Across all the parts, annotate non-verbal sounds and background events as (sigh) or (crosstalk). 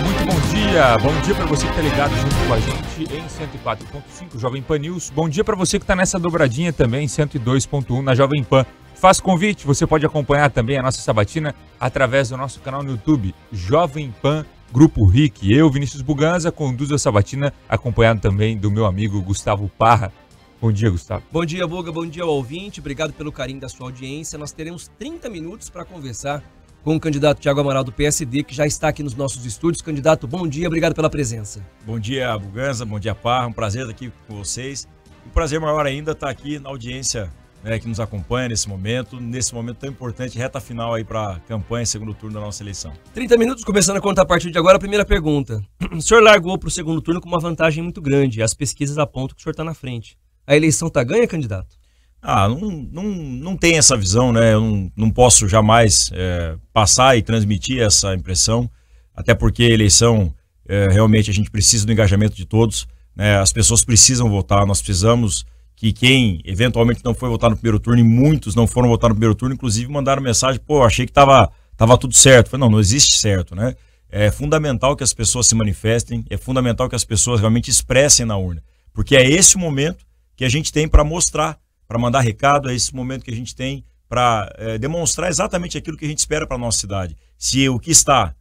muito bom dia. Bom dia para você que está ligado junto com a gente em 104.5 Jovem Pan News. Bom dia para você que está nessa dobradinha também, 102.1 na Jovem Pan. Faço convite, você pode acompanhar também a nossa sabatina através do nosso canal no YouTube, Jovem Pan Grupo RIC. Eu, Vinícius Buganza, conduzo a sabatina, acompanhado também do meu amigo Gustavo Parra. Bom dia, Gustavo. Bom dia, Buga. Bom dia, ouvinte. Obrigado pelo carinho da sua audiência. Nós teremos 30 minutos para conversar com o candidato Tiago Amaral do PSD, que já está aqui nos nossos estúdios. Candidato, bom dia, obrigado pela presença. Bom dia, Buganza, bom dia, Parra, um prazer estar aqui com vocês. um prazer maior ainda estar aqui na audiência né, que nos acompanha nesse momento, nesse momento tão importante, reta final aí para a campanha, segundo turno da nossa eleição. 30 minutos, começando a contar a partir de agora. A primeira pergunta. (clears throat) O senhor largou para o segundo turno com uma vantagem muito grande. As pesquisas apontam que o senhor está na frente. A eleição está ganha, candidato? Ah, não, não, não tem essa visão, né? Eu não, não posso jamais é, passar e transmitir essa impressão, até porque a eleição, é, realmente, a gente precisa do engajamento de todos, né? As pessoas precisam votar, nós precisamos que quem eventualmente não foi votar no primeiro turno, e muitos não foram votar no primeiro turno, inclusive mandaram mensagem, pô, achei que tava, tava tudo certo. Falei, não, não existe certo, né? É fundamental que as pessoas se manifestem, é fundamental que as pessoas realmente expressem na urna, porque é esse o momento que a gente tem para mostrar para mandar recado, é esse momento que a gente tem para é, demonstrar exatamente aquilo que a gente espera para a nossa cidade. Se o que está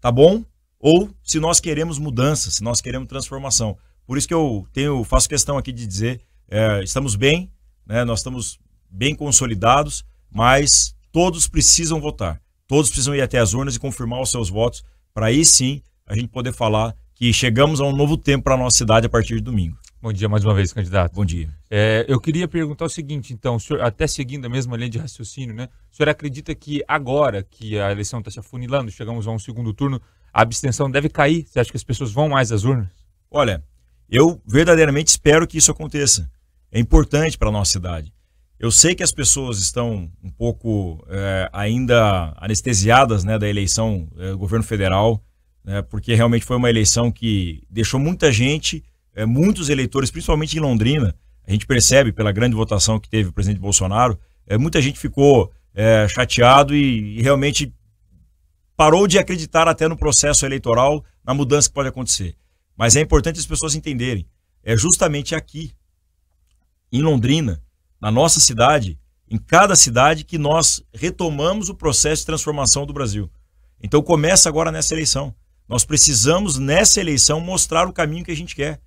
tá bom ou se nós queremos mudança, se nós queremos transformação. Por isso que eu tenho, faço questão aqui de dizer, é, estamos bem, né, nós estamos bem consolidados, mas todos precisam votar. Todos precisam ir até as urnas e confirmar os seus votos para aí sim a gente poder falar que chegamos a um novo tempo para a nossa cidade a partir de domingo. Bom dia mais uma vez, candidato. Bom dia. É, eu queria perguntar o seguinte, então, o senhor, até seguindo a mesma linha de raciocínio, né? O senhor acredita que agora que a eleição está se afunilando, chegamos a um segundo turno, a abstenção deve cair? Você acha que as pessoas vão mais às urnas? Olha, eu verdadeiramente espero que isso aconteça. É importante para a nossa cidade. Eu sei que as pessoas estão um pouco é, ainda anestesiadas né, da eleição é, do governo federal, né, porque realmente foi uma eleição que deixou muita gente é, muitos eleitores, principalmente em Londrina, a gente percebe pela grande votação que teve o presidente Bolsonaro, é, muita gente ficou é, chateado e, e, realmente parou de acreditar até no processo eleitoral, na mudança que pode acontecer. Mas é importante as pessoas entenderem. É justamente aqui, em Londrina, na nossa cidade, em cada cidade, que nós retomamos o processo de transformação do Brasil. Então começa agora nessa eleição. Nós precisamos, nessa eleição, mostrar o caminho que a gente quer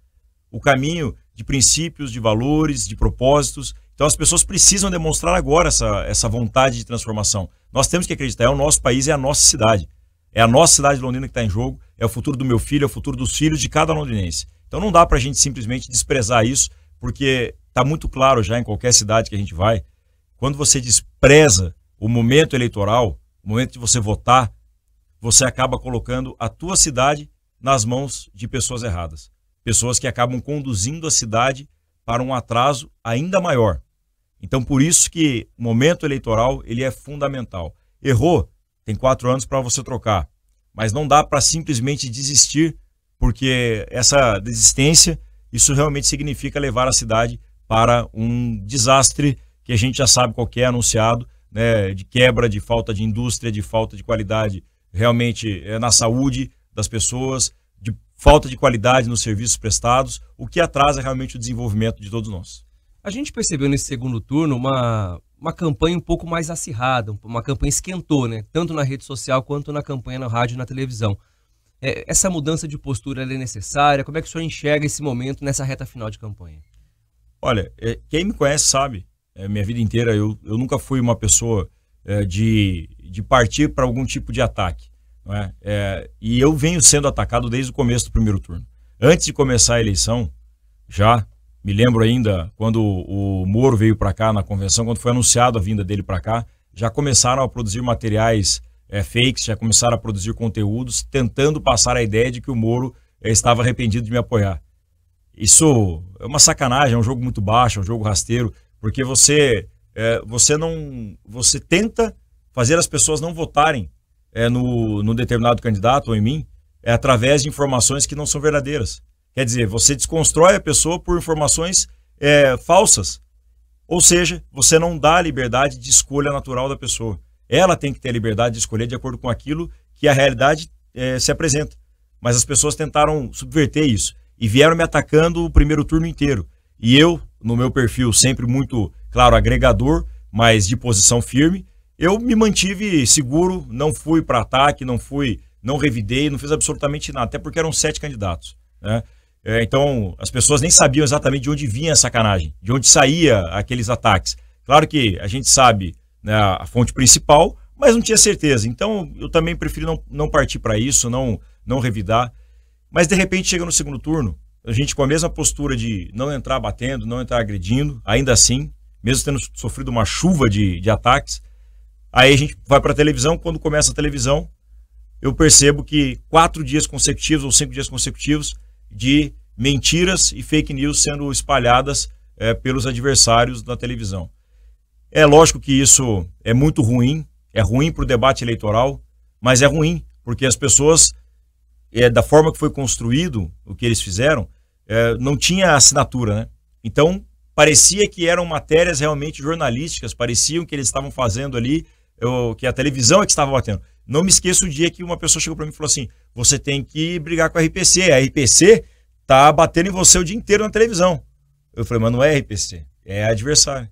o caminho de princípios, de valores, de propósitos. Então as pessoas precisam demonstrar agora essa, essa vontade de transformação. Nós temos que acreditar, é o nosso país, é a nossa cidade. É a nossa cidade de Londrina que está em jogo, é o futuro do meu filho, é o futuro dos filhos de cada londinense Então não dá para a gente simplesmente desprezar isso, porque está muito claro já em qualquer cidade que a gente vai, quando você despreza o momento eleitoral, o momento de você votar, você acaba colocando a tua cidade nas mãos de pessoas erradas pessoas que acabam conduzindo a cidade para um atraso ainda maior. Então, por isso que o momento eleitoral ele é fundamental. Errou, tem quatro anos para você trocar, mas não dá para simplesmente desistir, porque essa desistência isso realmente significa levar a cidade para um desastre que a gente já sabe qual é anunciado, né, de quebra, de falta de indústria, de falta de qualidade realmente é, na saúde das pessoas, falta de qualidade nos serviços prestados, o que atrasa realmente o desenvolvimento de todos nós. A gente percebeu nesse segundo turno uma, uma campanha um pouco mais acirrada, uma campanha esquentou, né? Tanto na rede social quanto na campanha na rádio e na televisão. É, essa mudança de postura é necessária? Como é que o senhor enxerga esse momento nessa reta final de campanha? Olha, é, quem me conhece sabe, é, minha vida inteira eu, eu nunca fui uma pessoa é, de, de partir para algum tipo de ataque. É? É, e eu venho sendo atacado desde o começo do primeiro turno. Antes de começar a eleição, já me lembro ainda quando o Moro veio para cá na convenção, quando foi anunciado a vinda dele para cá, já começaram a produzir materiais é, fakes, já começaram a produzir conteúdos, tentando passar a ideia de que o Moro é, estava arrependido de me apoiar. Isso é uma sacanagem, é um jogo muito baixo, é um jogo rasteiro, porque você, é, você não, você tenta fazer as pessoas não votarem é, no, no determinado candidato ou em mim é através de informações que não são verdadeiras. Quer dizer, você desconstrói a pessoa por informações é, falsas. Ou seja, você não dá a liberdade de escolha natural da pessoa. Ela tem que ter a liberdade de escolher de acordo com aquilo que a realidade é, se apresenta. Mas as pessoas tentaram subverter isso e vieram me atacando o primeiro turno inteiro. E eu, no meu perfil, sempre muito, claro, agregador, mas de posição firme, eu me mantive seguro, não fui para ataque, não fui, não revidei, não fiz absolutamente nada, até porque eram sete candidatos. Né? É, então, as pessoas nem sabiam exatamente de onde vinha a sacanagem, de onde saía aqueles ataques. Claro que a gente sabe né, a fonte principal, mas não tinha certeza. Então, eu também preferi não, não partir para isso, não, não revidar. Mas, de repente, chega no segundo turno, a gente com a mesma postura de não entrar batendo, não entrar agredindo, ainda assim, mesmo tendo sofrido uma chuva de, de ataques, Aí a gente vai para a televisão, quando começa a televisão, eu percebo que quatro dias consecutivos ou cinco dias consecutivos de mentiras e fake news sendo espalhadas é, pelos adversários da televisão. É lógico que isso é muito ruim, é ruim para o debate eleitoral, mas é ruim porque as pessoas, é, da forma que foi construído o que eles fizeram, é, não tinha assinatura, né? Então parecia que eram matérias realmente jornalísticas, pareciam que eles estavam fazendo ali eu, que é a televisão é que estava batendo. Não me esqueço o dia que uma pessoa chegou para mim e falou assim: você tem que brigar com a RPC. A RPC tá batendo em você o dia inteiro na televisão. Eu falei, mas não é RPC, é adversário.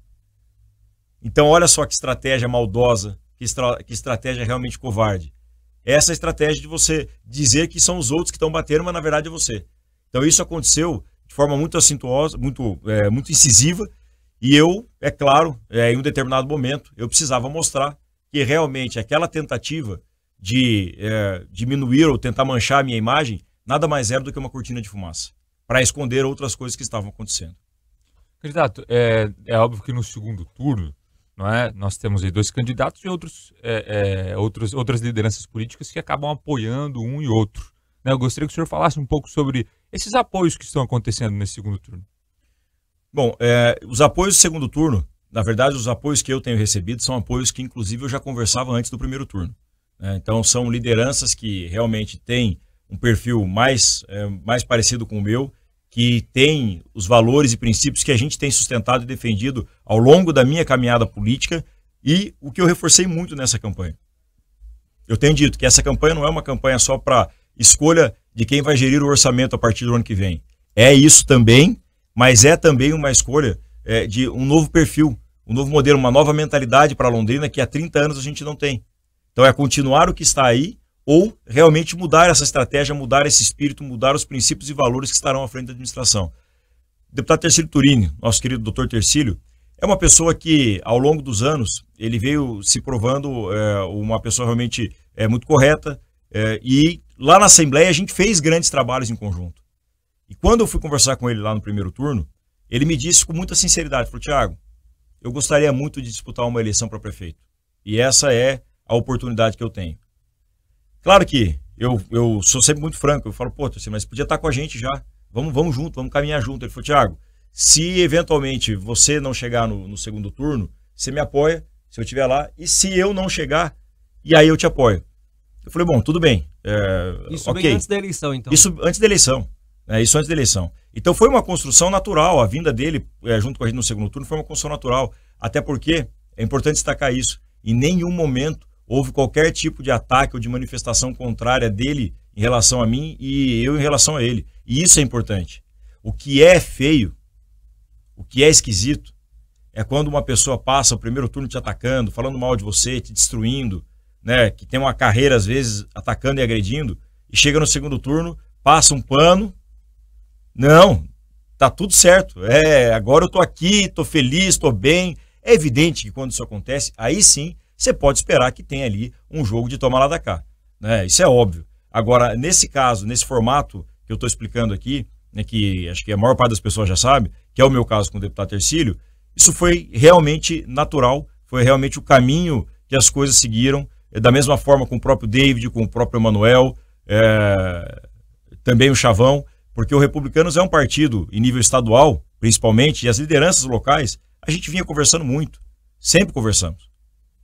Então, olha só que estratégia maldosa, que, estra que estratégia realmente covarde. Essa é estratégia de você dizer que são os outros que estão batendo, mas na verdade é você. Então, isso aconteceu de forma muito acintuosa, muito, é, muito incisiva. E eu, é claro, é, em um determinado momento, eu precisava mostrar que realmente aquela tentativa de é, diminuir ou tentar manchar a minha imagem nada mais era do que uma cortina de fumaça para esconder outras coisas que estavam acontecendo. Candidato, é, é óbvio que no segundo turno não é, nós temos aí dois candidatos e outros, é, é, outros, outras lideranças políticas que acabam apoiando um e outro. Né? Eu gostaria que o senhor falasse um pouco sobre esses apoios que estão acontecendo nesse segundo turno. Bom, é, os apoios do segundo turno na verdade, os apoios que eu tenho recebido são apoios que, inclusive, eu já conversava antes do primeiro turno. Né? Então, são lideranças que realmente têm um perfil mais, é, mais parecido com o meu, que tem os valores e princípios que a gente tem sustentado e defendido ao longo da minha caminhada política e o que eu reforcei muito nessa campanha. Eu tenho dito que essa campanha não é uma campanha só para escolha de quem vai gerir o orçamento a partir do ano que vem. É isso também, mas é também uma escolha é, de um novo perfil um novo modelo, uma nova mentalidade para Londrina que há 30 anos a gente não tem. Então é continuar o que está aí ou realmente mudar essa estratégia, mudar esse espírito, mudar os princípios e valores que estarão à frente da administração. deputado Tercílio Turini, nosso querido doutor Tercílio, é uma pessoa que, ao longo dos anos, ele veio se provando é, uma pessoa realmente é, muito correta. É, e lá na Assembleia a gente fez grandes trabalhos em conjunto. E quando eu fui conversar com ele lá no primeiro turno, ele me disse com muita sinceridade, falou, Tiago, eu gostaria muito de disputar uma eleição para prefeito. E essa é a oportunidade que eu tenho. Claro que eu, eu sou sempre muito franco, eu falo, pô, mas podia estar com a gente já. Vamos, vamos junto, vamos caminhar junto. Ele falou, Tiago, se eventualmente você não chegar no, no segundo turno, você me apoia, se eu estiver lá, e se eu não chegar, e aí eu te apoio. Eu falei, bom, tudo bem. É, isso okay. bem antes da eleição, então. Isso antes da eleição. É, isso antes da eleição. Então foi uma construção natural, a vinda dele é, junto com a gente no segundo turno foi uma construção natural. Até porque, é importante destacar isso, em nenhum momento houve qualquer tipo de ataque ou de manifestação contrária dele em relação a mim e eu em relação a ele. E isso é importante. O que é feio, o que é esquisito, é quando uma pessoa passa o primeiro turno te atacando, falando mal de você, te destruindo, né, que tem uma carreira às vezes atacando e agredindo, e chega no segundo turno, passa um pano. Não, tá tudo certo. É, agora eu tô aqui, tô feliz, tô bem, é evidente que quando isso acontece, aí sim você pode esperar que tenha ali um jogo de toma lá da cá. Né? Isso é óbvio. Agora, nesse caso, nesse formato que eu estou explicando aqui, né, que acho que a maior parte das pessoas já sabe, que é o meu caso com o deputado Tercílio, isso foi realmente natural, foi realmente o caminho que as coisas seguiram, eh, da mesma forma com o próprio David, com o próprio Emanuel, é, também o Chavão, porque o Republicanos é um partido em nível estadual, principalmente, e as lideranças locais a gente vinha conversando muito, sempre conversamos.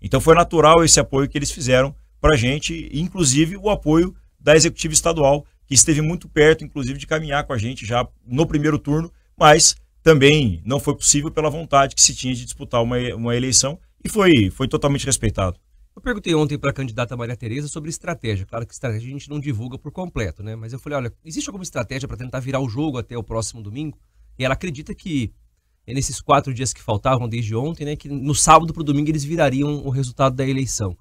Então foi natural esse apoio que eles fizeram para a gente, inclusive o apoio da executiva estadual, que esteve muito perto, inclusive, de caminhar com a gente já no primeiro turno, mas também não foi possível pela vontade que se tinha de disputar uma, uma eleição e foi, foi totalmente respeitado. Eu perguntei ontem para a candidata Maria Tereza sobre estratégia. Claro que estratégia a gente não divulga por completo, né? Mas eu falei, olha, existe alguma estratégia para tentar virar o jogo até o próximo domingo? E ela acredita que é nesses quatro dias que faltavam desde ontem, né, que no sábado para o domingo eles virariam o resultado da eleição.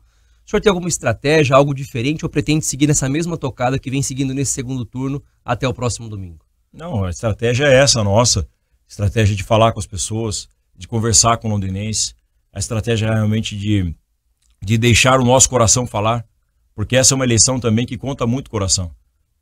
O senhor tem alguma estratégia, algo diferente, ou pretende seguir nessa mesma tocada que vem seguindo nesse segundo turno até o próximo domingo? Não, a estratégia é essa nossa. Estratégia de falar com as pessoas, de conversar com o londrinense. A estratégia é realmente de, de deixar o nosso coração falar, porque essa é uma eleição também que conta muito coração.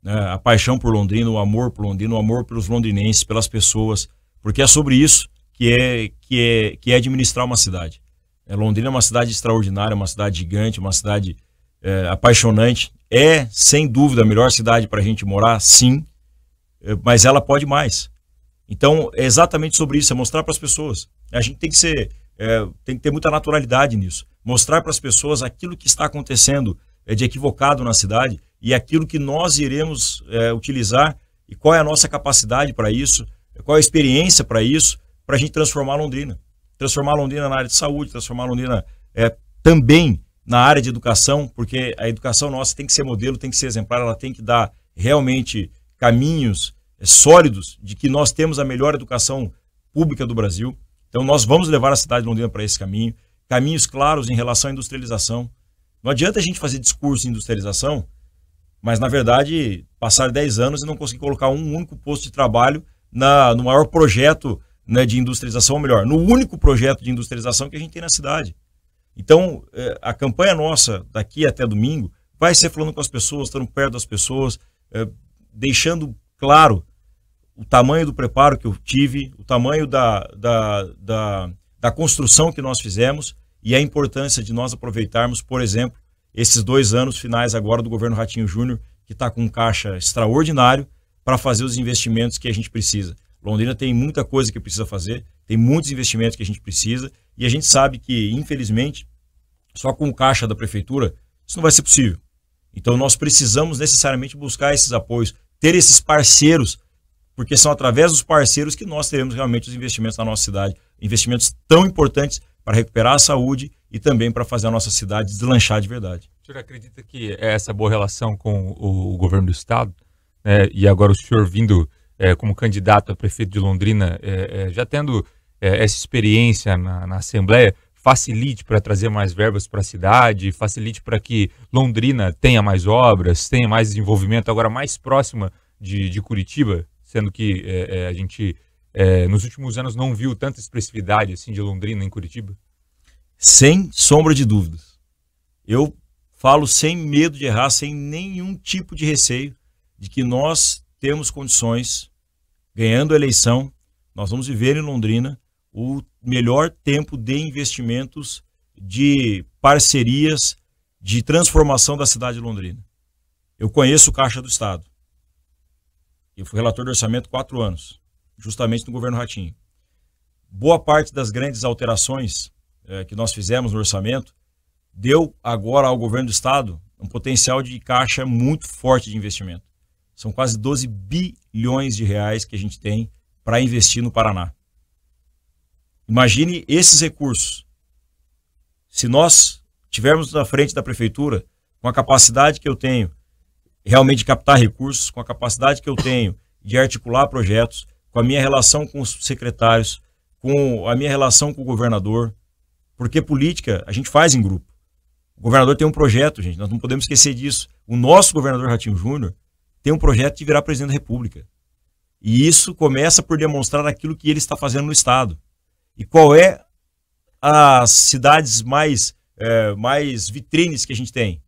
Né? A paixão por Londrina, o amor por Londrina, o amor pelos londinenses, pelas pessoas, porque é sobre isso que é, que é, que é administrar uma cidade. É, Londrina é uma cidade extraordinária, uma cidade gigante, uma cidade é, apaixonante. É, sem dúvida, a melhor cidade para a gente morar, sim, é, mas ela pode mais. Então, é exatamente sobre isso, é mostrar para as pessoas. A gente tem que ser, é, tem que ter muita naturalidade nisso. Mostrar para as pessoas aquilo que está acontecendo é, de equivocado na cidade e aquilo que nós iremos é, utilizar e qual é a nossa capacidade para isso, qual é a experiência para isso, para a gente transformar Londrina. Transformar Londrina na área de saúde, transformar Londrina é, também na área de educação, porque a educação nossa tem que ser modelo, tem que ser exemplar, ela tem que dar realmente caminhos é, sólidos de que nós temos a melhor educação pública do Brasil. Então nós vamos levar a cidade de Londrina para esse caminho, caminhos claros em relação à industrialização. Não adianta a gente fazer discurso de industrialização, mas na verdade passar 10 anos e não conseguir colocar um único posto de trabalho na, no maior projeto né, de industrialização, ou melhor, no único projeto de industrialização que a gente tem na cidade. Então, é, a campanha nossa, daqui até domingo, vai ser falando com as pessoas, estando perto das pessoas, é, deixando claro o tamanho do preparo que eu tive, o tamanho da, da, da, da construção que nós fizemos e a importância de nós aproveitarmos, por exemplo, esses dois anos finais agora do governo Ratinho Júnior, que está com um caixa extraordinário para fazer os investimentos que a gente precisa. Londrina tem muita coisa que precisa fazer, tem muitos investimentos que a gente precisa e a gente sabe que, infelizmente, só com o caixa da prefeitura isso não vai ser possível. Então nós precisamos necessariamente buscar esses apoios, ter esses parceiros, porque são através dos parceiros que nós teremos realmente os investimentos na nossa cidade, investimentos tão importantes para recuperar a saúde e também para fazer a nossa cidade deslanchar de verdade. O senhor acredita que é essa boa relação com o governo do estado, né, e agora o senhor vindo é, como candidato a prefeito de Londrina, é, é já tendo é, essa experiência na, na Assembleia, facilite para trazer mais verbas para a cidade, facilite para que Londrina tenha mais obras, tenha mais desenvolvimento, agora mais próxima de, de Curitiba, sendo que é, a gente nos últimos anos não viu tanta expressividade assim de Londrina em Curitiba? Sem sombra de dúvidas. Eu falo sem medo de errar, sem nenhum tipo de receio de que nós temos condições, ganhando a eleição, nós vamos viver em Londrina o melhor tempo de investimentos, de parcerias, de transformação da cidade de Londrina. Eu conheço o Caixa do Estado. Eu fui relator de orçamento quatro anos, justamente no governo Ratinho. Boa parte das grandes alterações eh, que nós fizemos no orçamento deu agora ao governo do Estado um potencial de caixa muito forte de investimento. São quase 12 bilhões de reais que a gente tem para investir no Paraná. Imagine esses recursos. Se nós tivermos na frente da prefeitura, com a capacidade que eu tenho realmente de captar recursos, com a capacidade que eu tenho de articular projetos, com a minha relação com os secretários, com a minha relação com o governador, porque política a gente faz em grupo. O governador tem um projeto, gente, nós não podemos esquecer disso. O nosso governador Ratinho Júnior tem um projeto de virar presidente da República. E isso começa por demonstrar aquilo que ele está fazendo no Estado. E qual é as cidades mais, é, mais vitrines que a gente tem?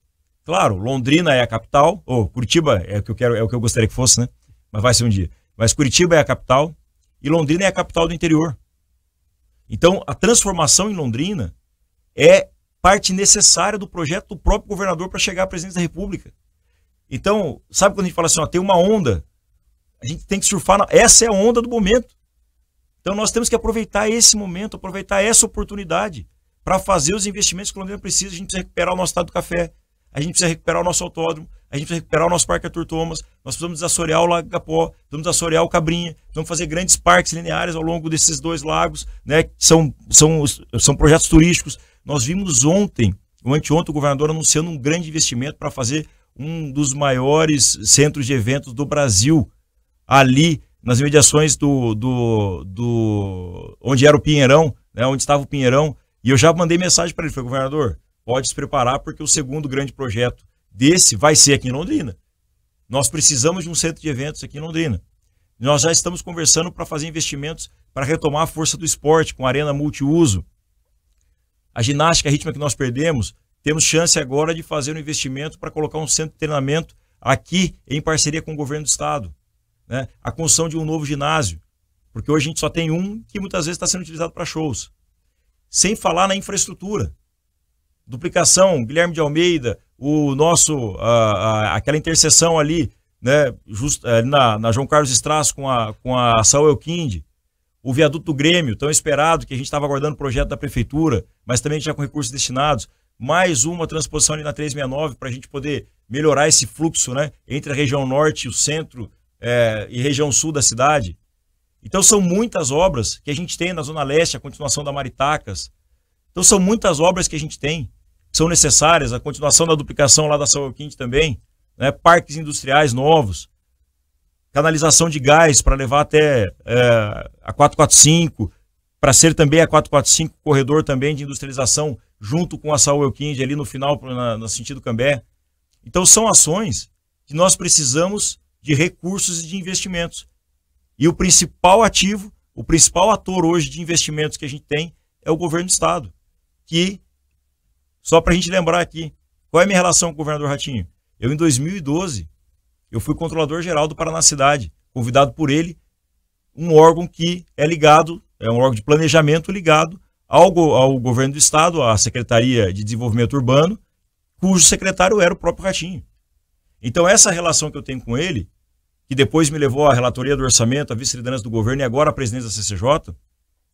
Claro, Londrina é a capital, ou Curitiba é o que eu quero, é o que eu gostaria que fosse, né? Mas vai ser um dia. Mas Curitiba é a capital e Londrina é a capital do interior. Então, a transformação em Londrina é parte necessária do projeto do próprio governador para chegar à presidência da República. Então, sabe quando a gente fala assim, ó, tem uma onda, a gente tem que surfar, na... essa é a onda do momento. Então nós temos que aproveitar esse momento, aproveitar essa oportunidade para fazer os investimentos que o Londrina precisa. A gente precisa recuperar o nosso estado do café, a gente precisa recuperar o nosso autódromo, a gente precisa recuperar o nosso Parque Arthur Thomas, nós precisamos desassorear o Lago Capó, precisamos desassorear o Cabrinha, vamos fazer grandes parques lineares ao longo desses dois lagos, né, que são, são, são projetos turísticos. Nós vimos ontem, ou anteontem, o governador anunciando um grande investimento para fazer um dos maiores centros de eventos do Brasil, ali nas imediações do, do, do onde era o Pinheirão, né, onde estava o Pinheirão, e eu já mandei mensagem para ele, falei, governador, pode se preparar porque o segundo grande projeto desse vai ser aqui em Londrina. Nós precisamos de um centro de eventos aqui em Londrina. Nós já estamos conversando para fazer investimentos para retomar a força do esporte com arena multiuso. A ginástica ritmo que nós perdemos, temos chance agora de fazer um investimento para colocar um centro de treinamento aqui em parceria com o governo do estado. Né? A construção de um novo ginásio, porque hoje a gente só tem um que muitas vezes está sendo utilizado para shows. Sem falar na infraestrutura. Duplicação, Guilherme de Almeida, o nosso, a, a, aquela interseção ali, né, just, eh, na, na, João Carlos Estrasso com a, com a Saul Elkind, o viaduto do Grêmio, tão esperado, que a gente estava aguardando o projeto da prefeitura, mas também já com recursos destinados mais uma transposição ali na 369 para a gente poder melhorar esse fluxo né, entre a região norte, o centro é, e região sul da cidade. Então são muitas obras que a gente tem na Zona Leste, a continuação da Maritacas. Então são muitas obras que a gente tem, que são necessárias, a continuação da duplicação lá da São Quinte também, né, parques industriais novos, canalização de gás para levar até é, a 445, para ser também a 445 corredor também de industrialização junto com a Saúl Kind ali no final, na, no sentido Cambé. Então são ações que nós precisamos de recursos e de investimentos. E o principal ativo, o principal ator hoje de investimentos que a gente tem é o governo do Estado. Que, só para a gente lembrar aqui, qual é a minha relação com o governador Ratinho? Eu, em 2012, eu fui controlador geral do Paraná Cidade, convidado por ele, um órgão que é ligado, é um órgão de planejamento ligado ao, ao governo do estado, à Secretaria de Desenvolvimento Urbano, cujo secretário era o próprio Ratinho. Então, essa relação que eu tenho com ele, que depois me levou à relatoria do orçamento, à vice-liderança do governo e agora à presidência da CCJ,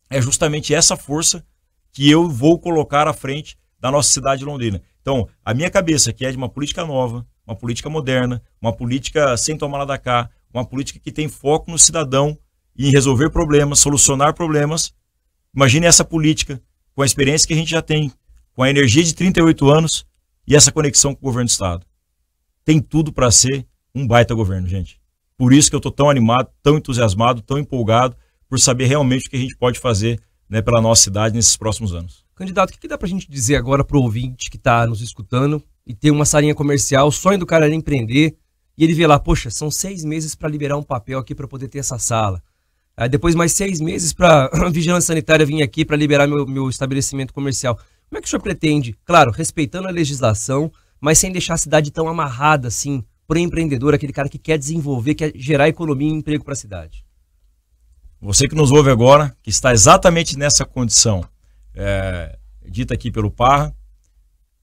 é justamente essa força que eu vou colocar à frente da nossa cidade de Londrina. Então, a minha cabeça, que é de uma política nova, uma política moderna, uma política sem tomar lá da cá, uma política que tem foco no cidadão em resolver problemas, solucionar problemas, Imagine essa política, com a experiência que a gente já tem, com a energia de 38 anos e essa conexão com o governo do Estado. Tem tudo para ser um baita governo, gente. Por isso que eu estou tão animado, tão entusiasmado, tão empolgado por saber realmente o que a gente pode fazer né, pela nossa cidade nesses próximos anos. Candidato, o que, que dá para a gente dizer agora para o ouvinte que está nos escutando e tem uma salinha comercial, o sonho do cara é era empreender, e ele vê lá, poxa, são seis meses para liberar um papel aqui para poder ter essa sala. Aí depois mais seis meses para a (clears throat) vigilância sanitária vir aqui para liberar meu, meu estabelecimento comercial. Como é que o senhor pretende? Claro, respeitando a legislação, mas sem deixar a cidade tão amarrada assim por empreendedor, aquele cara que quer desenvolver, quer gerar economia e emprego para a cidade. Você que nos ouve agora, que está exatamente nessa condição é, dita aqui pelo Parra,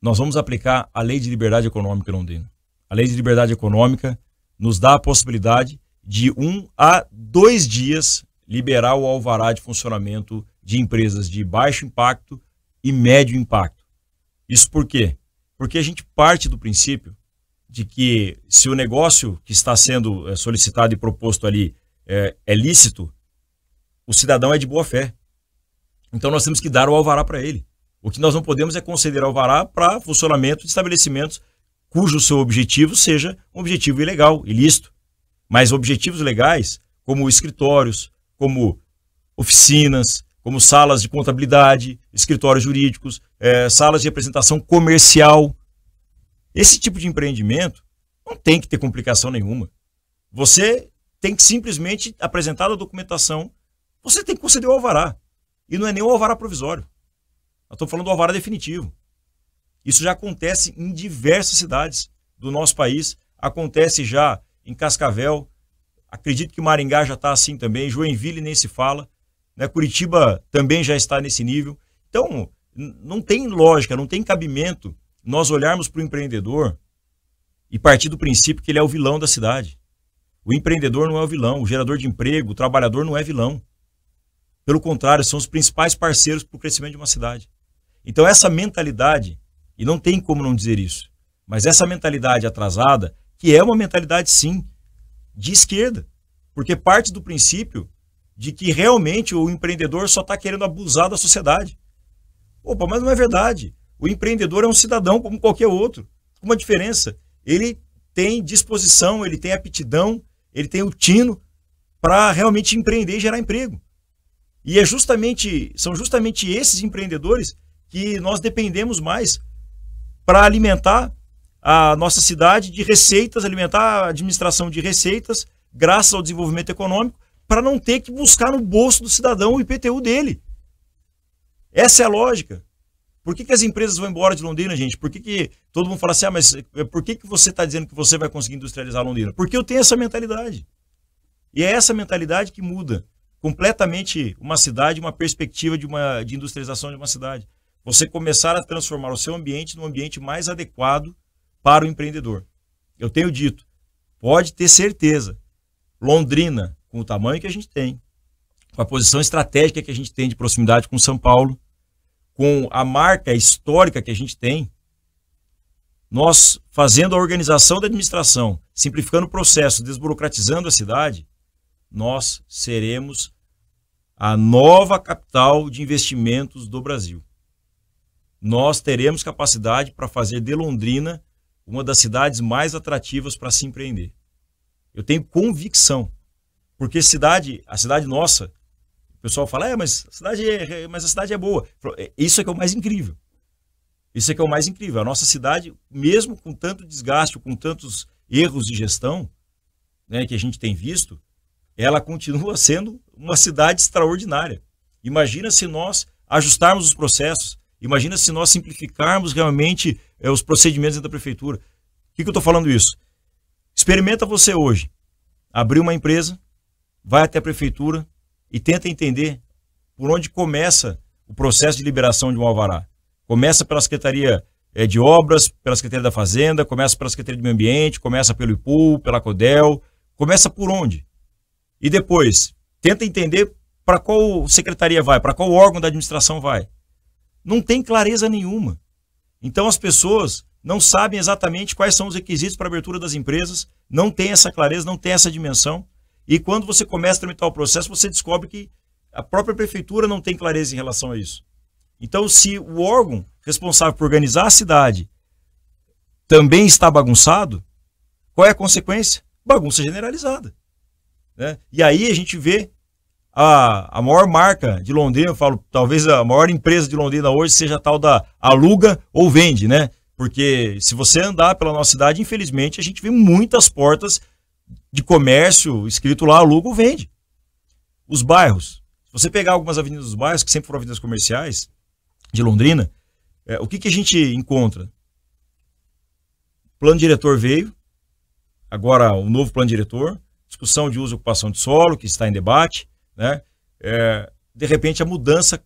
nós vamos aplicar a Lei de Liberdade Econômica em Londrina. A Lei de Liberdade Econômica nos dá a possibilidade de um a dois dias liberar o alvará de funcionamento de empresas de baixo impacto e médio impacto. Isso por quê? Porque a gente parte do princípio de que se o negócio que está sendo eh, solicitado e proposto ali é, é lícito, o cidadão é de boa fé. Então nós temos que dar o alvará para ele. O que nós não podemos é conceder alvará para funcionamento de estabelecimentos cujo seu objetivo seja um objetivo ilegal, ilícito mas objetivos legais, como escritórios, como oficinas, como salas de contabilidade, escritórios jurídicos, é, salas de representação comercial. Esse tipo de empreendimento não tem que ter complicação nenhuma. Você tem que simplesmente apresentar a documentação, você tem que conceder o alvará. E não é nem o alvará provisório. Eu estou falando do alvará definitivo. Isso já acontece em diversas cidades do nosso país. Acontece já em Cascavel. Acredito que Maringá já está assim também, Joinville nem se fala, né? Curitiba também já está nesse nível. Então, não tem lógica, não tem cabimento nós olharmos para o empreendedor e partir do princípio que ele é o vilão da cidade. O empreendedor não é o vilão, o gerador de emprego, o trabalhador não é vilão. Pelo contrário, são os principais parceiros para o crescimento de uma cidade. Então, essa mentalidade, e não tem como não dizer isso, mas essa mentalidade atrasada, que é uma mentalidade, sim, de esquerda, porque parte do princípio de que realmente o empreendedor só está querendo abusar da sociedade. Opa, mas não é verdade. O empreendedor é um cidadão como qualquer outro. Uma diferença, ele tem disposição, ele tem aptidão, ele tem o tino para realmente empreender e gerar emprego. E é justamente, são justamente esses empreendedores que nós dependemos mais para alimentar a nossa cidade de receitas, alimentar a administração de receitas, graças ao desenvolvimento econômico, para não ter que buscar no bolso do cidadão o IPTU dele. Essa é a lógica. Por que, que as empresas vão embora de Londrina, gente? Por que, que todo mundo fala assim, ah, mas eh, por que, que você está dizendo que você vai conseguir industrializar Londrina? Porque eu tenho essa mentalidade. E é essa mentalidade que muda completamente uma cidade, uma perspectiva de, uma, de industrialização de uma cidade. Você começar a transformar o seu ambiente num ambiente mais adequado para o empreendedor. Eu tenho dito, pode ter certeza, Londrina, com o tamanho que a gente tem, com a posição estratégica que a gente tem de proximidade com São Paulo, com a marca histórica que a gente tem, nós fazendo a organização da administração, simplificando o processo, desburocratizando a cidade, nós seremos a nova capital de investimentos do Brasil. Nós teremos capacidade para fazer de Londrina uma das cidades mais atrativas para se empreender. Eu tenho convicção. Porque cidade, a cidade nossa, o pessoal fala, é, mas a cidade é, é mas a cidade é boa. É, isso é que é o mais incrível. Isso é que é o mais incrível. A nossa cidade, mesmo com tanto desgaste, com tantos erros de gestão né, que a gente tem visto, ela continua sendo uma cidade extraordinária. Imagina se nós ajustarmos os processos, imagina se nós simplificarmos realmente é, os procedimentos da prefeitura. Por que, que eu estou falando isso? Experimenta você hoje abrir uma empresa, vai até a prefeitura e tenta entender por onde começa o processo de liberação de um alvará. Começa pela Secretaria é, de Obras, pela Secretaria da Fazenda, começa pela Secretaria do Meio Ambiente, começa pelo IPU, pela CODEL, começa por onde? E depois, tenta entender para qual secretaria vai, para qual órgão da administração vai. Não tem clareza nenhuma. Então as pessoas não sabem exatamente quais são os requisitos para abertura das empresas, não tem essa clareza, não tem essa dimensão. E quando você começa a tramitar o processo, você descobre que a própria prefeitura não tem clareza em relação a isso. Então, se o órgão responsável por organizar a cidade também está bagunçado, qual é a consequência? Bagunça generalizada. Né? E aí a gente vê a, a maior marca de Londrina, eu falo, talvez a maior empresa de Londrina hoje seja a tal da aluga ou vende, né? Porque se você andar pela nossa cidade, infelizmente, a gente vê muitas portas de comércio escrito lá aluga ou vende. Os bairros. Se você pegar algumas avenidas dos bairros, que sempre foram avenidas comerciais de Londrina, é, o que, que a gente encontra? O plano diretor veio, agora o novo plano diretor, discussão de uso e ocupação de solo, que está em debate, né? É, de repente a mudança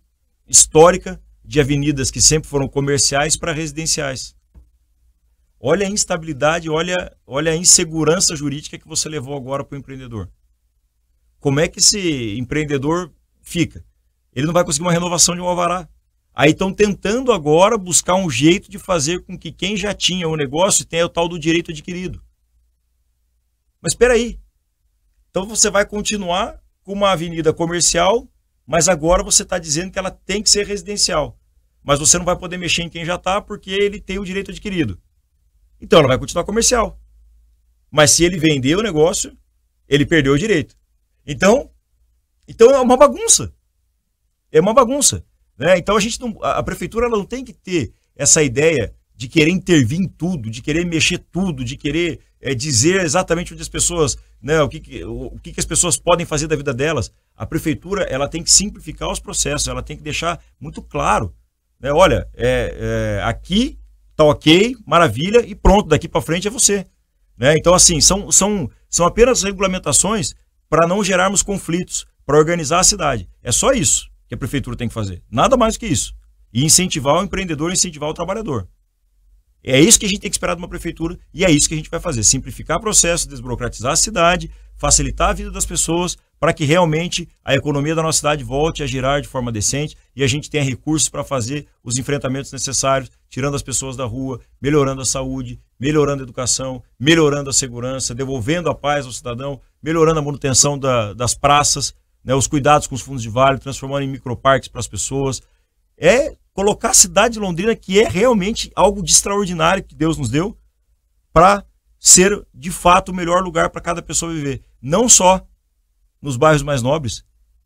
histórica de avenidas que sempre foram comerciais para residenciais. Olha a instabilidade, olha, olha a insegurança jurídica que você levou agora para o empreendedor. Como é que esse empreendedor fica? Ele não vai conseguir uma renovação de um alvará. Aí estão tentando agora buscar um jeito de fazer com que quem já tinha o negócio tenha o tal do direito adquirido. Mas espera aí. Então você vai continuar com uma avenida comercial, mas agora você está dizendo que ela tem que ser residencial. Mas você não vai poder mexer em quem já está porque ele tem o direito adquirido. Então ela vai continuar comercial. Mas se ele vender o negócio, ele perdeu o direito. Então, então é uma bagunça. É uma bagunça. Né? Então a gente não, a prefeitura ela não tem que ter essa ideia de querer intervir em tudo, de querer mexer tudo, de querer é, dizer exatamente onde as pessoas né, o, que, o, o que, que, as pessoas podem fazer da vida delas. A prefeitura ela tem que simplificar os processos, ela tem que deixar muito claro. Né, olha, é, é, aqui está ok, maravilha, e pronto, daqui para frente é você. Né? Então, assim, são, são, são apenas regulamentações para não gerarmos conflitos, para organizar a cidade. É só isso que a prefeitura tem que fazer, nada mais que isso. E incentivar o empreendedor, incentivar o trabalhador. É isso que a gente tem que esperar de uma prefeitura e é isso que a gente vai fazer: simplificar o processo, desburocratizar a cidade, facilitar a vida das pessoas para que realmente a economia da nossa cidade volte a girar de forma decente e a gente tenha recursos para fazer os enfrentamentos necessários, tirando as pessoas da rua, melhorando a saúde, melhorando a educação, melhorando a segurança, devolvendo a paz ao cidadão, melhorando a manutenção da, das praças, né, os cuidados com os fundos de vale, transformando em microparques para as pessoas, é colocar a cidade de Londrina, que é realmente algo de extraordinário que Deus nos deu, para ser de fato o melhor lugar para cada pessoa viver. Não só nos bairros mais nobres,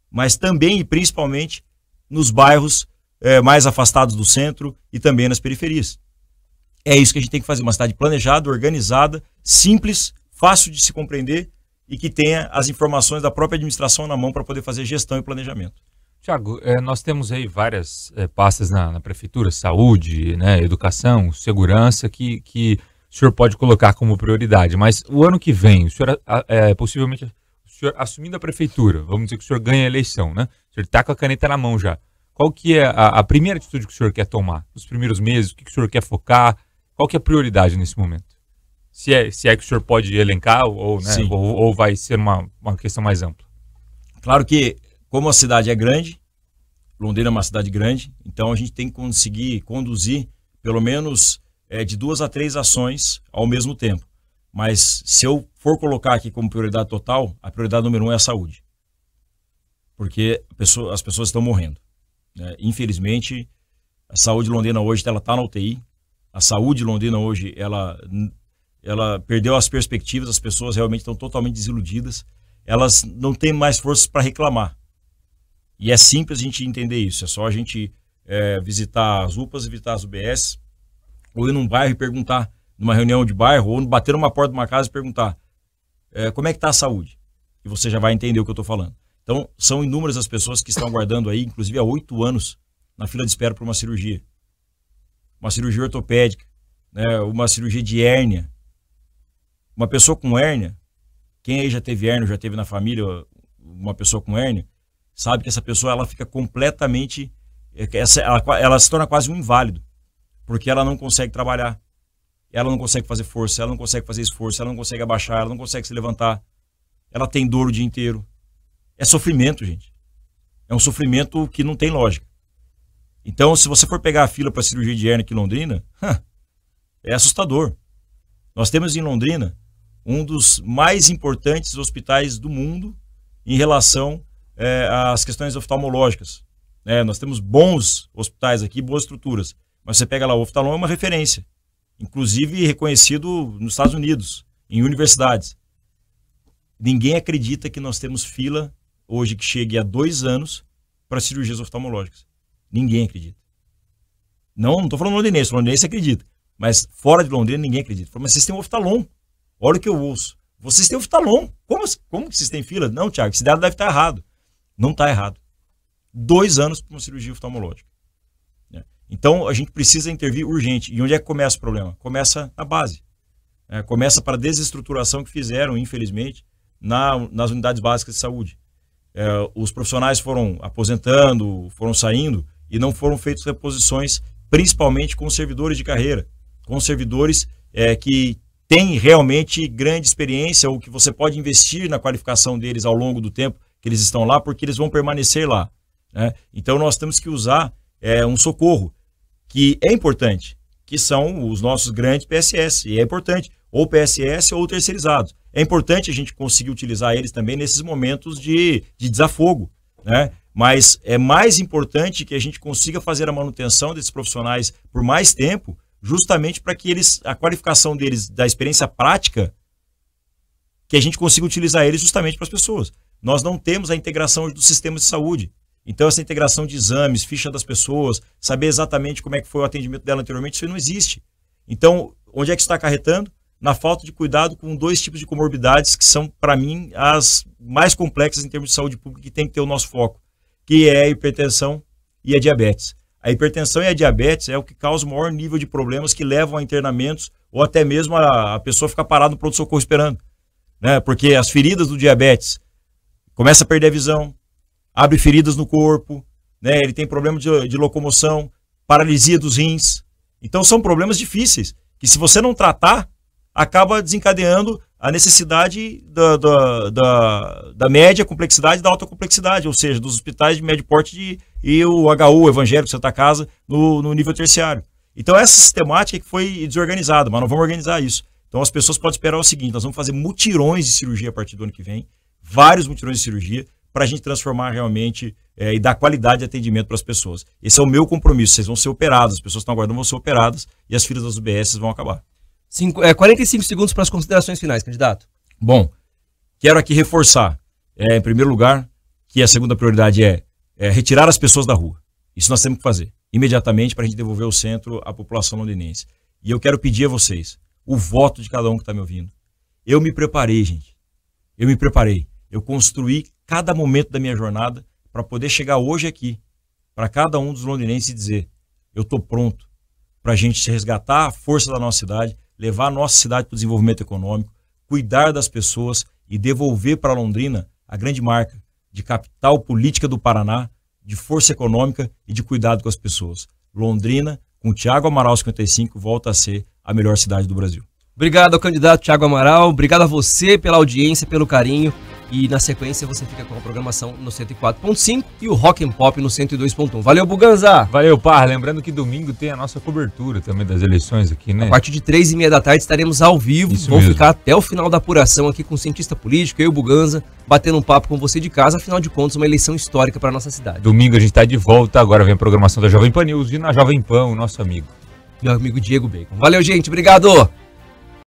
mas também e principalmente nos bairros é, mais afastados do centro e também nas periferias. É isso que a gente tem que fazer: uma cidade planejada, organizada, simples, fácil de se compreender e que tenha as informações da própria administração na mão para poder fazer gestão e planejamento. Tiago, é, eh, nós temos aí várias é, pastas na, na, prefeitura, saúde, né, educação, segurança, que, que o senhor pode colocar como prioridade. Mas o ano que vem, o senhor é, possivelmente o senhor assumindo a prefeitura, vamos dizer que o senhor ganha a eleição, né? O senhor está com a caneta na mão já. Qual que é a, a, primeira atitude que o senhor quer tomar nos primeiros meses? O que, que o senhor quer focar? Qual que é a prioridade nesse momento? Se é, se é que o senhor pode elencar ou, né, ou, ou vai ser uma, uma questão mais ampla? Claro que como a cidade é grande, Londrina é uma cidade grande, então a gente tem que conseguir conduzir pelo menos é, de duas a três ações ao mesmo tempo. Mas se eu for colocar aqui como prioridade total, a prioridade número um é a saúde. Porque a pessoa, as pessoas estão morrendo. Né? Infelizmente, a saúde Londrina hoje ela está na UTI. A saúde Londrina hoje ela, ela perdeu as perspectivas, as pessoas realmente estão totalmente desiludidas. Elas não têm mais forças para reclamar. E é simples a gente entender isso. É só a gente é, visitar as UPAs, visitar as UBS, ou ir num bairro e perguntar, numa reunião de bairro, ou bater numa porta de uma casa e perguntar é, como é que está a saúde. E você já vai entender o que eu estou falando. Então, são inúmeras as pessoas que estão aguardando aí, inclusive há oito anos, na fila de espera para uma cirurgia. Uma cirurgia ortopédica, né, uma cirurgia de hérnia. Uma pessoa com hérnia, quem aí já teve hérnia, já teve na família uma pessoa com hérnia, sabe que essa pessoa ela fica completamente é, essa, ela, ela, se torna quase um inválido porque ela não consegue trabalhar ela não consegue fazer força ela não consegue fazer esforço ela não consegue abaixar ela não consegue se levantar ela tem dor o dia inteiro é sofrimento gente é um sofrimento que não tem lógica então se você for pegar a fila para cirurgia de hernia aqui em Londrina é assustador nós temos em Londrina um dos mais importantes hospitais do mundo em relação é, as questões oftalmológicas. Né? nós temos bons hospitais aqui, boas estruturas. Mas você pega lá, o oftalmão é uma referência. Inclusive reconhecido nos Estados Unidos, em universidades. Ninguém acredita que nós temos fila hoje que chegue a dois anos para cirurgias oftalmológicas. Ninguém acredita. Não, não estou falando londinense, londinense acredita. Mas fora de Londrina ninguém acredita. Fala, mas vocês têm oftalom. Olha o que eu ouço. Vocês têm oftalom. Como, assim? como que vocês têm fila? Não, Tiago, esse dado deve estar errado. Não está errado. Dois anos para uma cirurgia oftalmológica. Né? Então, a gente precisa intervir urgente. E onde é que começa o problema? Começa na base. É, começa para a desestruturação que fizeram, infelizmente, na, nas unidades básicas de saúde. É, os profissionais foram aposentando, foram saindo e não foram feitas reposições, principalmente com servidores de carreira, com servidores é, que têm realmente grande experiência ou que você pode investir na qualificação deles ao longo do tempo que eles estão lá porque eles vão permanecer lá. Né? Então nós temos que usar é, um socorro que é importante, que são os nossos grandes PSS, e é importante, ou PSS ou terceirizados. É importante a gente conseguir utilizar eles também nesses momentos de, de desafogo, né? mas é mais importante que a gente consiga fazer a manutenção desses profissionais por mais tempo, justamente para que eles a qualificação deles da experiência prática que a gente consiga utilizar eles justamente para as pessoas nós não temos a integração dos sistemas de saúde. Então, essa integração de exames, ficha das pessoas, saber exatamente como é que foi o atendimento dela anteriormente, isso não existe. Então, onde é que está acarretando? Na falta de cuidado com dois tipos de comorbidades que são, para mim, as mais complexas em termos de saúde pública que tem que ter o nosso foco, que é a hipertensão e a diabetes. A hipertensão e a diabetes é o que causa o maior nível de problemas que levam a internamentos ou até mesmo a, a pessoa ficar parada no pronto-socorro esperando. Né? Porque as feridas do diabetes, começa a perder a visão, abre feridas no corpo, né? ele tem problema de, de locomoção, paralisia dos rins. Então são problemas difíceis que se você não tratar, acaba desencadeando a necessidade da, da, da, da média complexidade e da alta complexidade, ou seja, dos hospitais de médio porte de, e o HU, o Evangelho Santa tá Casa, no, no nível terciário. Então essa sistemática que foi desorganizada, mas não vamos organizar isso. Então as pessoas podem esperar o seguinte, nós vamos fazer mutirões de cirurgia a partir do ano que vem, vários mutirões de cirurgia para a gente transformar realmente é, e dar qualidade de atendimento para as pessoas. Esse é o meu compromisso. Vocês vão ser operados, as pessoas que estão aguardando vão ser operadas e as filas das UBS vão acabar. Cinco, é, 45 segundos para as considerações finais, candidato. Bom, quero aqui reforçar, é, em primeiro lugar, que a segunda prioridade é, é, retirar as pessoas da rua. Isso nós temos que fazer imediatamente para a gente devolver o centro à população londinense. E eu quero pedir a vocês o voto de cada um que está me ouvindo. Eu me preparei, gente. Eu me preparei. Eu construí cada momento da minha jornada para poder chegar hoje aqui, para cada um dos londinenses e dizer: eu estou pronto para a gente resgatar a força da nossa cidade, levar a nossa cidade para o desenvolvimento econômico, cuidar das pessoas e devolver para Londrina a grande marca de capital política do Paraná, de força econômica e de cuidado com as pessoas. Londrina, com Tiago Amaral 55, volta a ser a melhor cidade do Brasil. Obrigado ao candidato Tiago Amaral, obrigado a você pela audiência, pelo carinho. E na sequência você fica com a programação no 104.5 e o Rock and Pop no 102.1. Valeu, Buganza! Valeu, Par. Lembrando que domingo tem a nossa cobertura também das eleições aqui, né? A partir de três e meia da tarde estaremos ao vivo. Isso Vamos ficar até o final da apuração aqui com o cientista político, eu e o Buganza, batendo um papo com você de casa. Afinal de contas, uma eleição histórica para nossa cidade. Domingo a gente está de volta. Agora vem a programação da Jovem Pan News e na Jovem Pan, o nosso amigo. Meu amigo Diego Bacon. Valeu, gente. Obrigado!